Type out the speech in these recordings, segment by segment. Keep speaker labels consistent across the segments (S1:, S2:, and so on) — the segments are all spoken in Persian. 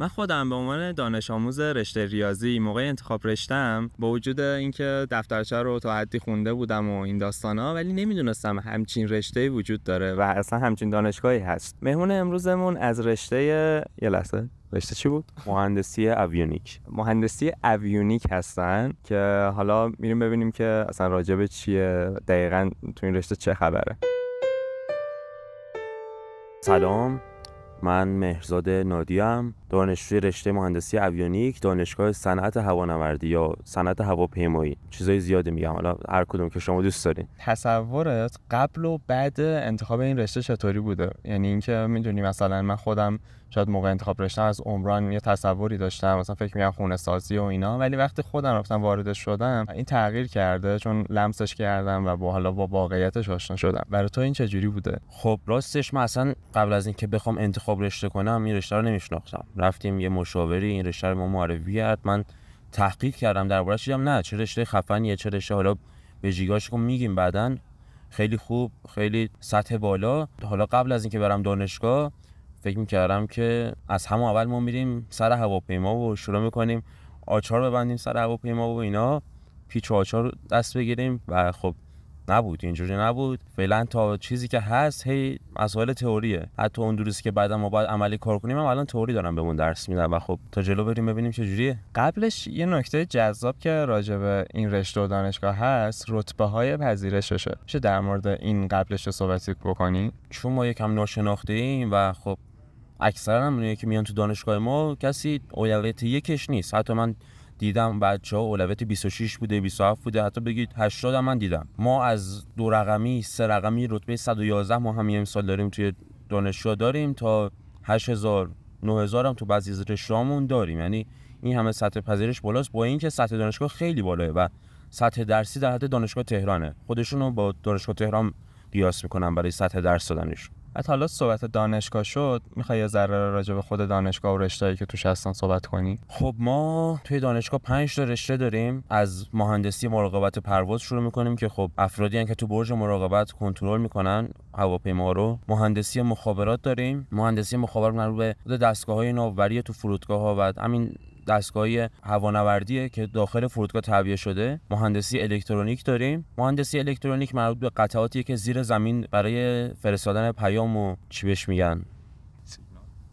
S1: من خودم به عنوان دانش آموز رشته ریاضی موقع انتخاب رشتم با وجود اینکه دفترچه رو تا حدی خونده بودم و این ها ولی نمیدونستم همچین رشته وجود داره و اصلا همچین دانشگاهی هست مهمون امروزمون از رشته یه لحظه رشته چی بود؟ مهندسی اویونیک مهندسی اویونیک هستن که حالا میریم ببینیم که اصلا راجب چیه دقیقا تو این رشته چه خبره
S2: سلام من مهرزاد نادیم دانشجوی رشته مهندسی اویونیک دانشگاه صنعت هوانوردی یا صنعت هواپیمایی چیزای زیادی میگم حالا هر کدوم که شما دوست دارین
S1: تصورت قبل و بعد انتخاب این رشته چطوری بوده یعنی اینکه میدونی مثلا من خودم شاید موقع انتخاب رشته از عمران یه تصوری داشتم مثلا فکر میگم خونه سازی و اینا ولی وقتی خودم رفتم واردش شدم این تغییر کرده چون لمسش کردم و با حالا با واقعیتش آشنا شدم برای تو این چجوری
S2: بوده خب راستش من اصلا قبل از اینکه بخوام انتخاب رشته کنم این رشته رو نمیشناختم رفتیم یه مشاوری این رشته رو ما معرفی کرد من تحقیق کردم دربارش دیدم نه چه رشته خفنیه چه رشته حالا به جیگاش رو خب میگیم بعدا خیلی خوب خیلی سطح بالا حالا قبل از اینکه برم دانشگاه فکر میکردم که از همون اول ما میریم سر هواپیما و شروع میکنیم آچار ببندیم سر هواپیما و اینا پیچ و آچار دست بگیریم و خب نبود اینجوری نبود فعلا تا چیزی که هست هی مسائل تئوریه حتی اون درسی که بعدا ما باید عملی کار کنیم هم الان تئوری دارم بهمون درس میدن و خب تا جلو بریم ببینیم چه جوریه قبلش یه نکته جذاب که راجع به این
S1: رشته و دانشگاه هست رتبه های پذیرششه میشه در مورد این قبلش صحبتی
S2: بکنیم؟ چون ما یکم ناشناخته ایم و خب اکثرا هم که میان تو دانشگاه ما کسی اولویت یکش نیست حتی من دیدم بچه ها اولویت 26 بوده 27 بوده حتی بگید 80 هم من دیدم ما از دو رقمی سه رقمی رتبه 111 ما همین امسال داریم توی دانشگاه داریم تا 8000 9000 هم تو بعضی از رشته‌هامون داریم یعنی این همه سطح پذیرش بالاست با اینکه سطح دانشگاه خیلی بالاه و سطح درسی در حد دانشگاه تهرانه خودشون رو با دانشگاه تهران قیاس میکنن برای سطح درس دادنشون
S1: حتی حالا صحبت دانشگاه شد میخوای یه ذره راجع به خود دانشگاه و رشته‌ای که توش هستن صحبت کنی
S2: خب ما توی دانشگاه 5 تا رشته داریم از مهندسی مراقبت پرواز شروع میکنیم که خب افرادی هن که تو برج مراقبت کنترل میکنن هواپیما رو مهندسی مخابرات داریم مهندسی مخابرات مربوط به دستگاه های ناوبری تو فرودگاه ها و همین دستگاه هوانوردیه که داخل فرودگاه تعبیه شده مهندسی الکترونیک داریم مهندسی الکترونیک مربوط به قطعاتیه که زیر زمین برای فرستادن پیام و چی بهش میگن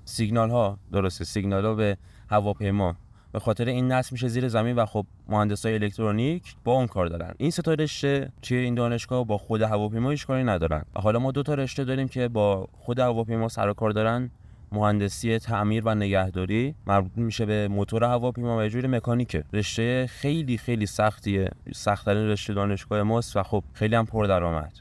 S2: سیگنال. ها درسته سیگنال ها به هواپیما به خاطر این نصب میشه زیر زمین و خب مهندسای الکترونیک با اون کار دارن این سه تا رشته چیه این دانشگاه با خود هواپیما هیچ کاری ندارن و حالا ما دو تا رشته داریم که با خود هواپیما سر کار دارن مهندسی تعمیر و نگهداری مربوط میشه به موتور هواپیما و یه جوری مکانیکه رشته خیلی خیلی سختیه سختترین رشته دانشگاه ماست و خب خیلی هم پردرآمد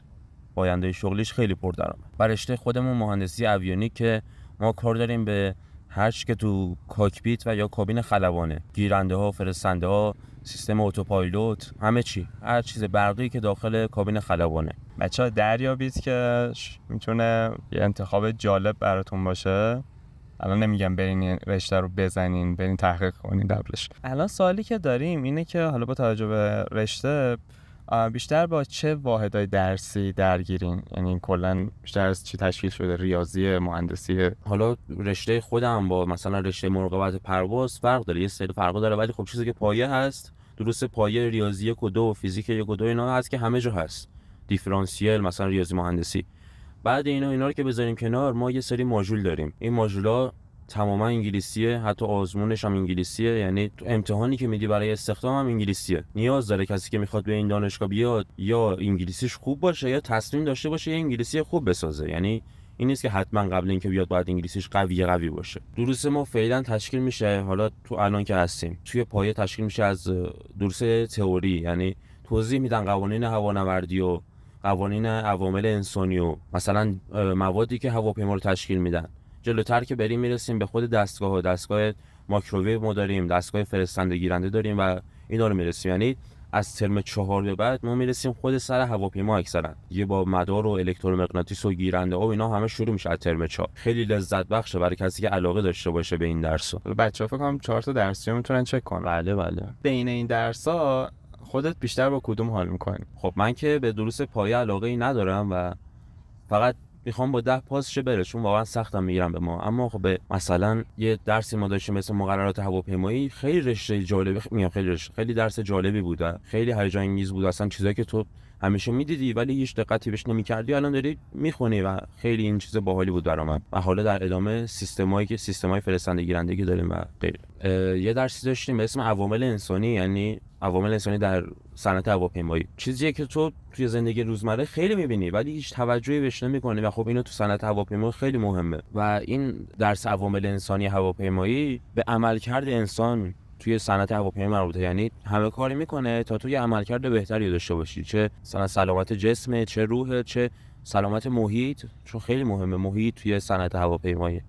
S2: آینده شغلیش خیلی پردرآمد و رشته خودمون مهندسی اویونیک که ما کار داریم به هرچ که تو کاکپیت و یا کابین خلبانه گیرنده ها فرستنده ها سیستم اتوپایلوت همه چی هر چیز برقی که داخل کابین خلبانه بچه ها دریابید که
S1: میتونه یه انتخاب جالب براتون باشه الان نمیگم برین رشته رو بزنین برین تحقیق کنین قبلش الان سوالی که داریم اینه که حالا با توجه به رشته بیشتر با چه واحدهای درسی درگیرین یعنی کلا
S2: بیشتر از چی تشکیل شده ریاضی مهندسی حالا رشته خودم با مثلا رشته مراقبت پرواز فرق داره یه سری فرق داره ولی خب چیزی که پایه هست دروس پایه ریاضی یک و دو فیزیک یک و دو اینا هست که همه جا هست دیفرانسیل مثلا ریاضی مهندسی بعد اینا اینا رو که بذاریم کنار ما یه سری ماژول داریم این ماژولا تماما انگلیسیه حتی آزمونش هم انگلیسیه یعنی تو امتحانی که میدی برای استخدام هم انگلیسیه نیاز داره کسی که میخواد به این دانشگاه بیاد یا انگلیسیش خوب باشه یا تصمیم داشته باشه یا انگلیسی خوب بسازه یعنی این نیست که حتما قبل اینکه بیاد باید انگلیسیش قوی قوی باشه دروس ما فعلا تشکیل میشه حالا تو الان که هستیم توی پایه تشکیل میشه از دروس تئوری یعنی توضیح میدن قوانین هوانوردی و قوانین عوامل انسانی و مثلا موادی که هواپیما رو تشکیل میدن جلوتر که بریم میرسیم به خود دستگاه و دستگاه ماکروویو ما داریم دستگاه فرستنده گیرنده داریم و اینا رو میرسیم یعنی از ترم چهار به بعد ما میرسیم خود سر هواپیما اکثرا یه با مدار و الکترومغناطیس و گیرنده و اینا همه شروع میشه از ترم چهار خیلی لذت بخشه برای کسی که علاقه داشته باشه به این درس ها بچه‌ها فکر کنم چهار تا درسی میتونن چک کن بله بله
S1: بین این درس
S2: خودت بیشتر با کدوم حال میکنی خب من که به دروس پایه علاقه ای ندارم و فقط میخوام با ده پاس شه بره چون واقعا سختم میگیرم به ما اما خب مثلا یه درسی ما داشتیم مثل مقررات هواپیمایی خیلی رشته جالبی میگم خیلی رشته خیلی درس جالبی بود خیلی هیجان انگیز بود اصلا چیزایی که تو همیشه میدیدی ولی هیچ دقتی بهش نمیکردی الان داری میخونی و خیلی این چیز باحالی بود برام و حالا در ادامه سیستمایی که سیستمای فرستنده گیرنده که داریم و غیر یه درسی داشتیم به اسم عوامل انسانی یعنی عوامل انسانی در صنعت هواپیمایی چیزیه که تو توی زندگی روزمره خیلی میبینی ولی هیچ توجهی بهش نمیکنی و خب اینو تو صنعت هواپیمایی خیلی مهمه و این درس عوامل انسانی هواپیمایی به عملکرد انسان توی صنعت هواپیمایی مربوطه یعنی همه کاری میکنه تا توی عملکرد بهتری داشته باشی چه صنعت سلامت جسم چه روح چه سلامت محیط چون خیلی مهمه محیط توی صنعت هواپیمایی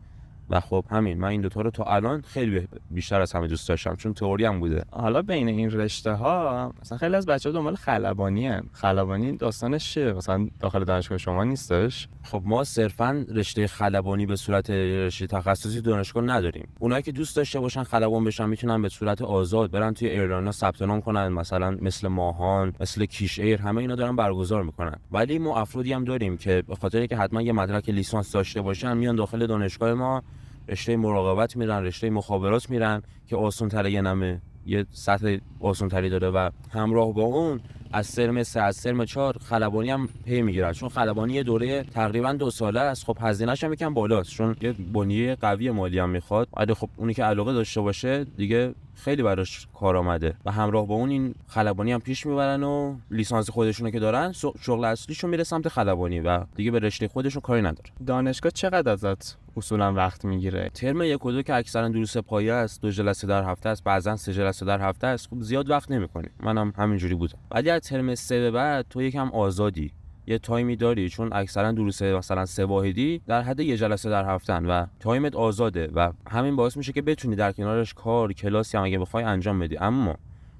S2: و خب همین من این دوتا رو تا الان خیلی بیشتر از همه دوست داشتم چون تئوری هم بوده حالا بین این رشته ها مثلا خیلی از
S1: بچه ها دنبال خلبانی ان خلبانی داستانش چیه مثلا داخل دانشگاه شما نیستش خب
S2: ما صرفا رشته خلبانی به صورت رشته تخصصی دانشگاه نداریم اونایی که دوست داشته باشن خلبان بشن میتونن به صورت آزاد برن توی ایران ثبت نام کنن مثلا مثل ماهان مثل کیش ایر همه اینا دارن برگزار میکنن ولی ما افرادی هم داریم که به خاطر که حتما یه مدرک لیسانس داشته باشن میان داخل دانشگاه ما رشته مراقبت میرن رشته مخابرات میرن که آسان تره یه نمه یه سطح آسان تری داره و همراه با اون از سرم سه از سرم چهار خلبانی هم پی میگیرن چون خلبانی یه دوره تقریبا دو ساله است خب هزینهش هم یکم بالاست چون یه بنیه قوی مالی هم میخواد بعد خب اونی که علاقه داشته باشه دیگه خیلی براش کار آمده و همراه با اون این خلبانی هم پیش میبرن و لیسانس خودشونو که دارن شغل اصلیشون میره سمت خلبانی و دیگه به رشته خودشون کاری نداره دانشگاه چقدر ازت اصولا وقت میگیره ترم یک و دو که اکثرا دروس پایه است دو جلسه در هفته است بعضا سه جلسه در هفته است خب زیاد وقت نمیکنی منم همینجوری بودم ولی از ترم سه به بعد تو یکم آزادی یه تایمی داری چون اکثرا دروس مثلا سه واحدی در حد یه جلسه در هفتن و تایمت آزاده و همین باعث میشه که بتونی در کنارش کار کلاسی هم اگه بخوای انجام بدی اما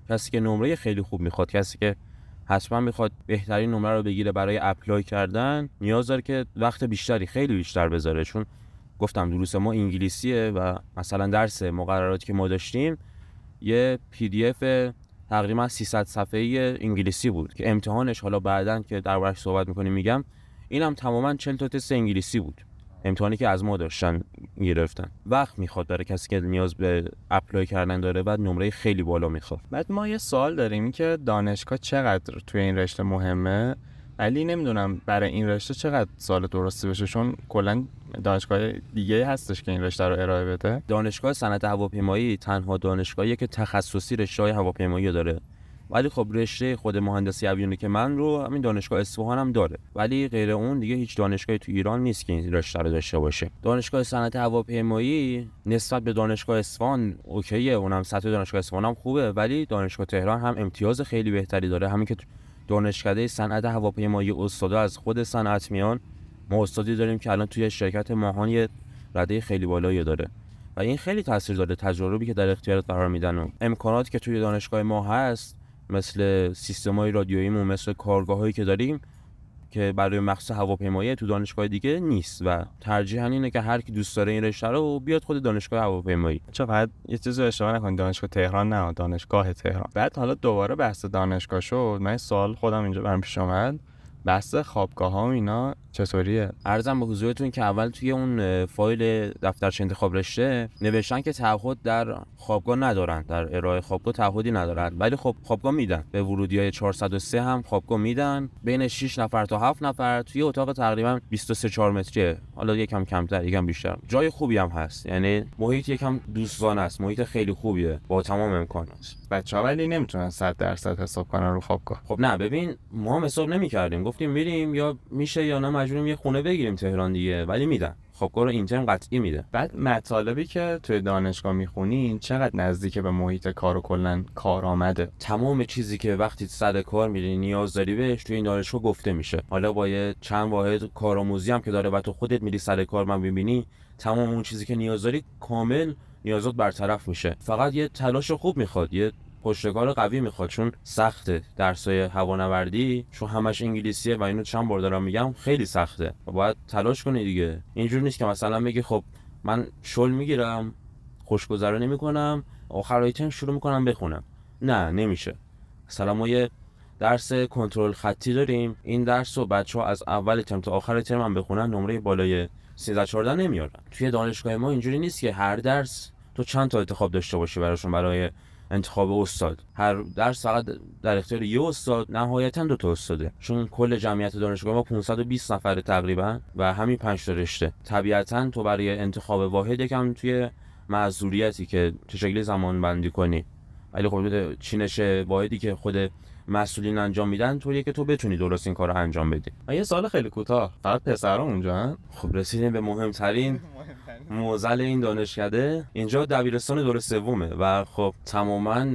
S2: کسی که نمره خیلی خوب میخواد کسی که حتما میخواد بهترین نمره رو بگیره برای اپلای کردن نیاز داره که وقت بیشتری خیلی بیشتر بذاره چون گفتم دروس ما انگلیسیه و مثلا درس مقرراتی که ما داشتیم یه پی دی اف تقریبا 300 ای انگلیسی بود که امتحانش حالا بعدن که دربارش صحبت میکنیم میگم اینم تماما 40 تا تست انگلیسی بود امتحانی که از ما داشتن گرفتن وقت میخواد برای کسی که نیاز به اپلای کردن داره بعد نمره خیلی بالا میخواد بعد ما یه سوال داریم
S1: که دانشگاه چقدر توی این رشته مهمه ولی نمیدونم برای این رشته چقدر سال درستی
S2: بشه چون کلا دانشگاه دیگه هستش که این رشته رو ارائه بده دانشگاه صنعت هواپیمایی تنها دانشگاهی که تخصصی رشته های هواپیمایی داره ولی خب رشته خود مهندسی اویونی که من رو همین دانشگاه اصفهان هم داره ولی غیر اون دیگه هیچ دانشگاهی تو ایران نیست که این رشته رو داشته باشه دانشگاه صنعت هواپیمایی نسبت به دانشگاه اصفهان اوکیه اونم سطح دانشگاه اصفهان هم خوبه ولی دانشگاه تهران هم امتیاز خیلی بهتری داره همین که دانشکده صنعت هواپیمایی استادا از خود صنعت میان ما استادی داریم که الان توی شرکت ماهان یه رده خیلی بالایی داره و این خیلی تاثیر داره تجربی که در اختیارت قرار میدن و امکاناتی که توی دانشگاه ما هست مثل سیستم های رادیویی و مثل کارگاه هایی که داریم که برای مخصوص هواپیمایی تو دانشگاه دیگه نیست و ترجیح اینه که هر کی دوست داره این رشته رو بیاد خود دانشگاه هواپیمایی چرا
S1: فقط یه چیز اشتباه نکنید دانشگاه تهران نه دانشگاه تهران بعد حالا دوباره بحث دانشگاه
S2: شد من سال خودم اینجا برام پیش اومد بحث خوابگاه ها اینا چطوریه عرضم به حضورتون که اول توی اون فایل دفترچه انتخاب رشته نوشتن که تعهد در خوابگاه ندارن در ارائه خوابگاه تعهدی ندارن ولی خب خوابگاه میدن به ورودی های 403 هم خوابگاه میدن بین 6 نفر تا 7 نفر توی اتاق تقریبا 23 4 متریه حالا یکم کمتر یکم بیشتر جای خوبی هم هست یعنی محیط یکم دوستان است محیط خیلی خوبیه با تمام امکانات بچه‌ها ولی نمیتونن 100 درصد حساب کنن رو خوابگاه خب نه ببین ما هم حساب نمی‌کردیم گفتیم میریم یا میشه یا نه مجبوریم یه خونه بگیریم تهران دیگه ولی میدن خب رو اینترن قطعی میده بعد مطالبی که توی دانشگاه میخونین چقدر نزدیک به محیط کار و کلا کار آمده تمام چیزی که وقتی سر کار میری نیاز داری بهش توی این دانشگاه گفته میشه حالا با یه چند واحد کارآموزی هم که داره و تو خودت میری سر کار من ببینی تمام اون چیزی که نیاز داری کامل نیازات برطرف میشه فقط یه تلاش خوب میخواد یه پشتکار قوی میخواد چون سخته درسای هوانوردی چون همش انگلیسیه و اینو چند بار دارم میگم خیلی سخته و باید تلاش کنی دیگه اینجور نیست که مثلا بگی خب من شل میگیرم نمی کنم آخر ترم شروع میکنم بخونم نه نمیشه مثلا ما یه درس کنترل خطی داریم این درس رو بچه ها از اول ترم تا آخر ترم هم بخونن نمره بالای 13 14 نمیارن توی دانشگاه ما اینجوری نیست که هر درس تو چند تا انتخاب داشته باشی براشون برای انتخاب استاد هر درس فقط در اختیار یه استاد نهایتا دو تا استاده چون کل جمعیت دانشگاه ما 520 نفره تقریبا و همین 5 تا رشته طبیعتا تو برای انتخاب واحد یکم توی معذوریتی که چه زمان بندی کنی ولی خب چینش واحدی که خود مسئولین انجام میدن طوریه که تو بتونی درست این کار رو انجام بدی من یه سال خیلی کوتاه فقط پسرا اونجا هن؟ خب رسیدیم به مهمترین موزل این دانشکده اینجا دبیرستان دور سومه و خب تماما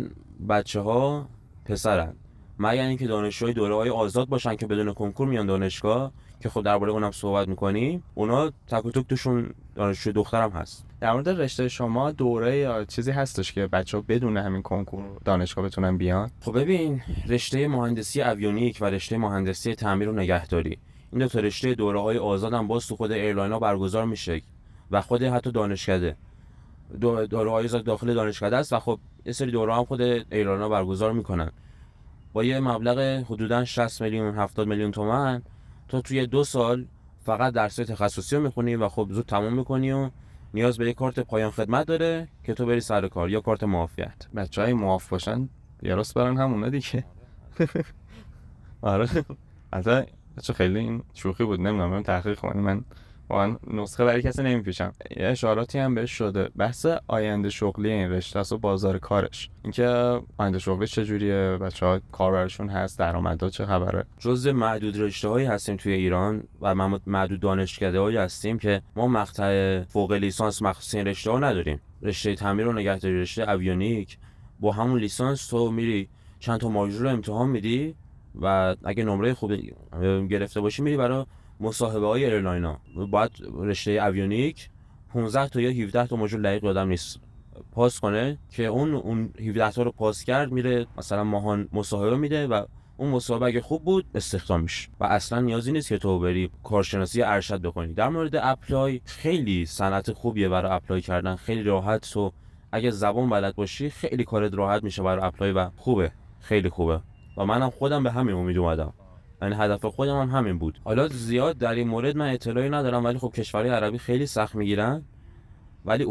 S2: بچه ها پسرن مگر اینکه دانشجوی دوره های آزاد باشن که بدون کنکور میان دانشگاه که خب درباره اونم صحبت میکنیم اونا تک تک توشون دانشجو دخترم هست در مورد رشته شما دوره یا چیزی هستش که بچه ها بدون همین کنکور دانشگاه بتونن بیان خب ببین رشته مهندسی اویونیک و رشته مهندسی تعمیر و نگهداری این دو تا رشته دوره های آزاد هم باز تو خود ایرلاین ها برگزار میشه و خود حتی دانشکده دو دوره های داخل دانشکده است و خب یه سری دوره هم خود ایرلاین ها برگزار میکنن با یه مبلغ حدودا 60 میلیون 70 میلیون تومان. تو توی دو سال فقط درس تخصصی رو میخونی و خب زود تمام میکنی و نیاز به یه کارت پایان خدمت داره که تو بری سر کار یا کارت معافیت بچه های معاف باشن یه راست برن همونه دیگه
S1: آره حتی بچه خیلی این شوخی بود نمیدونم تحقیق کنم من واقعا نسخه برای کسی یه اشاراتی هم بهش شده بحث آینده شغلی این رشته است و بازار کارش اینکه آینده شغلی چجوریه بچه ها کار برشون
S2: هست درآمدها چه خبره جز معدود رشته هایی هستیم توی ایران و معدود دانشکده هایی هستیم که ما مقطع فوق لیسانس مخصوص این رشته ها نداریم رشته تعمیر و نگهداری رشته اویونیک با همون لیسانس تو میری چند تا رو امتحان میدی و اگه نمره خوب گرفته باشی میری برای مصاحبه های ایرلاین ها باید رشته اویونیک 15 تا یا 17 تا ماژول دقیق آدم نیست پاس کنه که اون اون 17 تا رو پاس کرد میره مثلا ماهان مصاحبه میده و اون مصاحبه اگه خوب بود استخدام میشه و اصلا نیازی نیست که تو بری کارشناسی ارشد بکنی در مورد اپلای خیلی صنعت خوبیه برای اپلای کردن خیلی راحت تو اگه زبان بلد باشی خیلی کارت راحت میشه برای اپلای و خوبه خیلی خوبه و منم خودم به همین امید اومدم یعنی هدف خودم هم همین بود حالا زیاد در این مورد من اطلاعی ندارم ولی خب کشورهای عربی خیلی سخت میگیرن ولی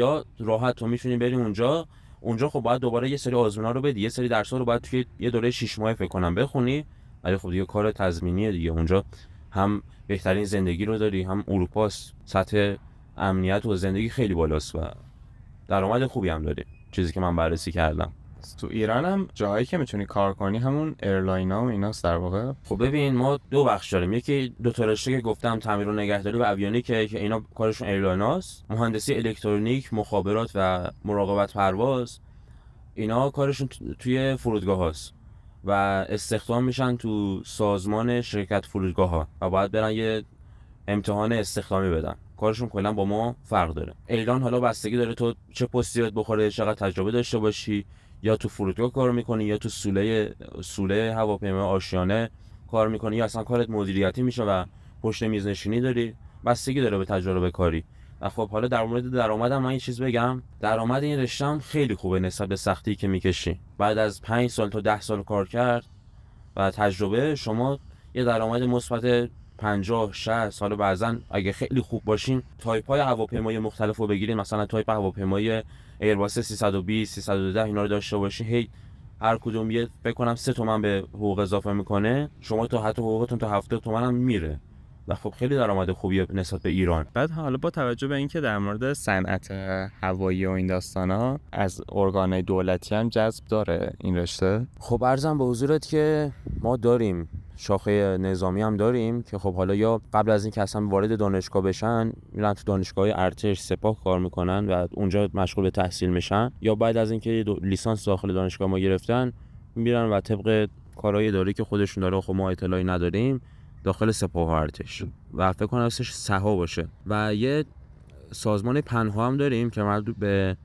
S2: ها راحت تو میتونی بری اونجا اونجا خب باید دوباره یه سری آزمونا رو بدی یه سری درس رو باید توی یه دوره 6 ماه فکر کنم بخونی ولی خب دیگه کار تضمینیه دیگه اونجا هم بهترین زندگی رو داری هم اروپاست سطح امنیت و زندگی خیلی بالاست و درآمد خوبی هم داری چیزی که من بررسی کردم تو ایران هم جایی که میتونی کار کنی همون ایرلاین ها و اینا در واقع خب ببین ما دو بخش داریم یکی دو تا رشته که گفتم تعمیر و نگهداری و اویونیکه که اینا کارشون ایرلایناست مهندسی الکترونیک مخابرات و مراقبت پرواز اینا کارشون توی فرودگاه هاست و استخدام میشن تو سازمان شرکت فرودگاه ها و باید برن یه امتحان استخدامی بدن کارشون کلا با ما فرق داره ایران حالا بستگی داره تو چه پستی بخوره چقدر تجربه داشته باشی یا تو فرودگاه کار میکنی یا تو سوله سوله هواپیما آشیانه کار میکنی یا اصلا کارت مدیریتی میشه و پشت میز نشینی داری بستگی داره به تجربه کاری و خب حالا در مورد درآمدم من یه چیز بگم درآمد این رشته خیلی خوبه نسبت به سختی که میکشی بعد از 5 سال تا 10 سال کار کرد و تجربه شما یه درآمد مثبت 50 60 سال بعضا اگه خیلی خوب باشین تایپ های هواپیمای مختلف رو بگیرین مثلا تایپ هواپیمای واسه 320 310 اینا رو داشته باشین هی هر کدوم یه بکنم 3 تومن به حقوق اضافه میکنه شما تا حتی حقوقتون تا 70 تومن هم میره و خب خیلی درآمد خوبی
S1: نسبت به ایران بعد حالا با توجه به اینکه در مورد صنعت هوایی و این داستان ها
S2: از ارگانهای دولتی هم جذب داره این رشته خب ارزم به حضورت که ما داریم شاخه نظامی هم داریم که خب حالا یا قبل از اینکه اصلا وارد دانشگاه بشن میرن تو دانشگاه ارتش سپاه کار میکنن و اونجا مشغول به تحصیل میشن یا بعد از اینکه لیسانس داخل دانشگاه ما گرفتن میرن و طبق کارهای اداری که خودشون داره خب ما اطلاعی نداریم داخل سپاه ارتش و فکر کنم اسمش سها باشه و یه سازمان پنها هم داریم که مربوط به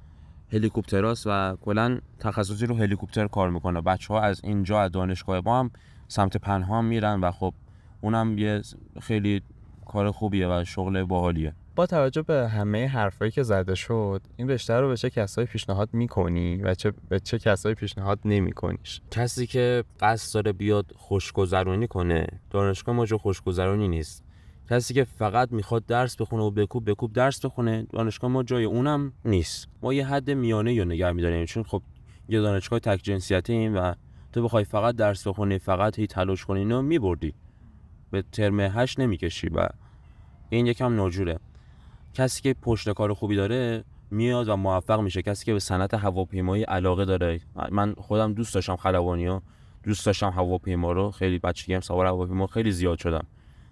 S2: هلیکوپتراس و کلا تخصصی رو هلیکوپتر کار میکنه بچه ها از اینجا از دانشگاه ما هم سمت پنهان میرن و خب اونم یه خیلی کار خوبیه و شغل باحالیه
S1: با توجه به همه حرفایی که زده شد این رشته رو به چه کسایی
S2: پیشنهاد میکنی و چه به چه کسایی پیشنهاد نمیکنیش کسی که قصد داره بیاد خوشگذرونی کنه دانشگاه ما جو خوشگذرونی نیست کسی که فقط میخواد درس بخونه و بکوب بکوب درس بخونه دانشگاه ما جای اونم نیست ما یه حد میانه یا نگه میداریم چون خب یه دانشگاه تک جنسیتیم و تو بخوای فقط درس بخونی فقط هی تلاش کنی اینو میبردی به ترم هشت نمیکشی و این یکم ناجوره کسی که پشت کار خوبی داره میاد و موفق میشه کسی که به صنعت هواپیمایی علاقه داره من خودم دوست داشتم خلبانی دوست داشتم هواپیما رو خیلی هم سوار هواپیما خیلی زیاد شدم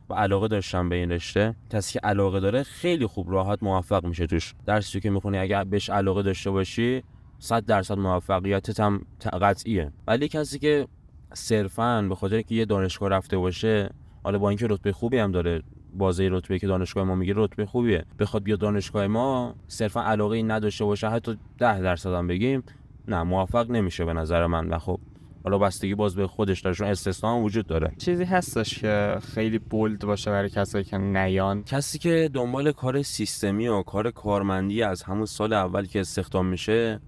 S2: و علاقه داشتم به این رشته کسی که علاقه داره خیلی خوب راحت موفق میشه توش درسی که میخونی اگر بهش علاقه داشته باشی 100 درصد موفقیتت هم قطعیه ولی کسی که صرفا به خاطر که یه دانشگاه رفته باشه حالا با اینکه رتبه خوبی هم داره بازه رتبه که دانشگاه ما میگه رتبه خوبیه بخواد بیا دانشگاه ما صرفا علاقه این نداشته باشه حتی 10 درصد هم بگیم نه موفق نمیشه به نظر من و خب حالا بستگی باز به خودش داره چون استثنا وجود داره چیزی هستش که خیلی بولد باشه برای کسایی که نیان کسی که دنبال کار سیستمی و کار کارمندی از همون سال اول که استخدام میشه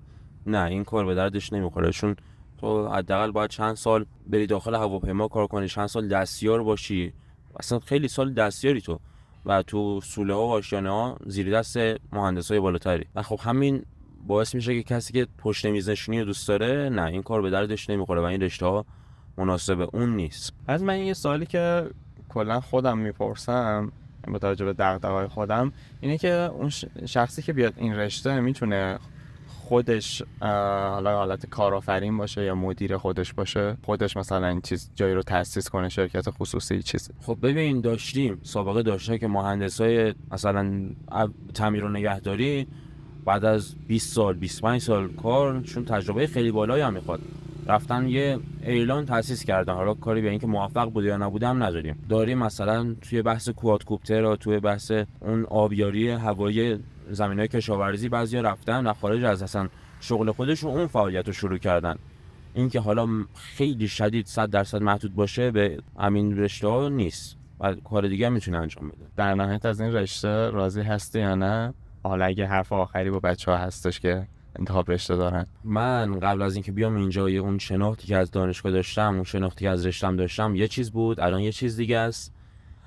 S2: نه این کار به دردش نمیخوره چون تو حداقل باید چند سال بری داخل هواپیما کار کنی چند سال دستیار باشی اصلا خیلی سال دستیاری تو و تو سوله ها و آشیانه ها زیر دست مهندس های بالاتری و خب همین باعث میشه که کسی که پشت میز نشینی دوست داره نه این کار به دردش نمیخوره و این رشته ها مناسب اون نیست از من یه سالی که کلا خودم میپرسم با توجه
S1: به خودم اینه که اون شخصی که بیاد این رشته میتونه خودش حالا حالت کارآفرین باشه یا مدیر خودش باشه خودش مثلا این چیز جایی رو تاسیس کنه شرکت خصوصی چیز
S2: خب ببین داشتیم سابقه داشته که مهندسای مثلا تعمیر و نگهداری بعد از 20 سال 25 سال کار چون تجربه خیلی بالایی هم میخواد رفتن یه ایلان تاسیس کردن حالا کاری به اینکه موفق بوده یا نبودم نداریم داریم مثلا توی بحث کوادکوپتر و توی بحث اون آبیاری هوایی زمین کشاورزی بعضیا رفتن و خارج از اصلا شغل خودش و اون فعالیت رو شروع کردن که حالا خیلی شدید 100 درصد محدود باشه به همین رشته ها نیست و کار دیگه هم میتونه انجام بده در نهایت از
S1: این رشته راضی هستی یا نه حالا اگه حرف آخری با بچه ها هستش که انتخاب رشته دارن
S2: من قبل از اینکه بیام اینجا اون شناختی که از دانشگاه داشتم اون شناختی که از رشتم داشتم یه چیز بود الان یه چیز دیگه است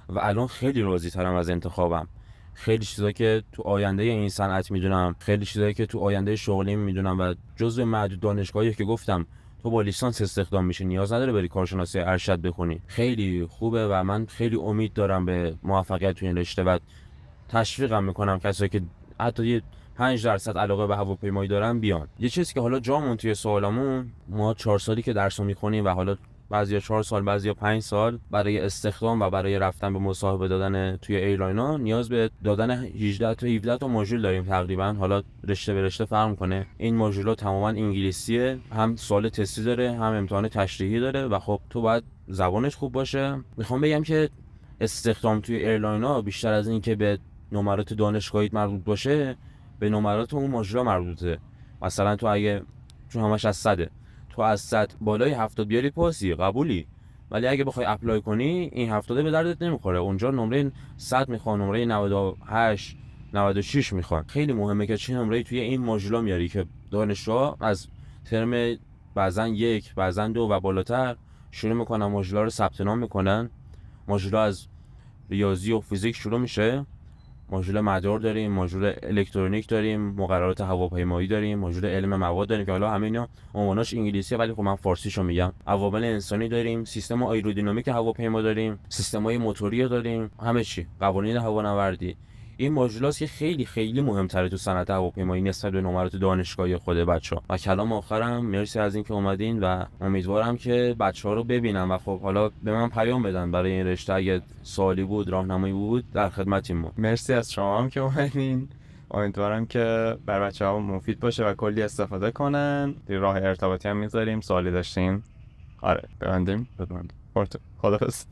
S2: و الان خیلی راضی ترم از انتخابم خیلی چیزا که تو آینده این صنعت میدونم خیلی چیزایی که تو آینده شغلی میدونم و جزو معدود دانشگاهی که گفتم تو با لیسانس استخدام میشه نیاز نداره بری کارشناسی ارشد بخونی خیلی خوبه و من خیلی امید دارم به موفقیت تو این رشته و تشویقم میکنم کسایی که حتی 5 درصد علاقه به هواپیمایی دارن بیان یه چیزی که حالا جامون توی سوالمون ما چهار سالی که درس میخونیم و حالا ها چهار سال بعضی یا پنج سال برای استخدام و برای رفتن به مصاحبه دادن توی ایرلاینا نیاز به دادن 18 تا 17 تا ماژول داریم تقریبا حالا رشته به رشته فرق کنه این ها تماما انگلیسیه هم سوال تستی داره هم امتحان تشریحی داره و خب تو باید زبانش خوب باشه میخوام بگم که استخدام توی ها بیشتر از اینکه به نمرات دانشگاهیت مربوط باشه به نمرات اون ماژولا مربوطه مثلا تو اگه چون همش از صده تو از صد بالای هفتاد بیاری پاسی قبولی ولی اگه بخوای اپلای کنی این هفتاده به دردت نمیخوره اونجا نمره 100 میخوان نمره 98 96 میخوان خیلی مهمه که چه نمره توی این ماژولا میاری که دانشجو از ترم بعضن یک بعضن دو و بالاتر شروع میکنن ماژولا رو ثبت نام میکنن ماژولا از ریاضی و فیزیک شروع میشه ماژول مدار داریم ماژول الکترونیک داریم مقررات هواپیمایی داریم ماژول علم مواد داریم که حالا همه اینا عنواناش انگلیسیه ولی خب من فارسیشو میگم عوامل انسانی داریم سیستم آیرودینامیک هواپیما داریم سیستم های موتوری داریم همه چی قوانین هوانوردی این ماژولاس که خیلی خیلی مهمتره تو صنعت هواپیمایی نسبت به نمرات دانشگاهی خود بچه ها و کلام آخرم مرسی از اینکه اومدین و امیدوارم که بچه ها رو ببینم و خب حالا به من پیام بدن برای این رشته اگه سالی بود راهنمایی بود در خدمتیم ما
S1: مرسی از شما هم که اومدین امیدوارم که بر بچه ها مفید باشه و کلی استفاده کنن راه ارتباطی هم میذاریم سالی داشتیم آره ببندیم ببندیم خدافز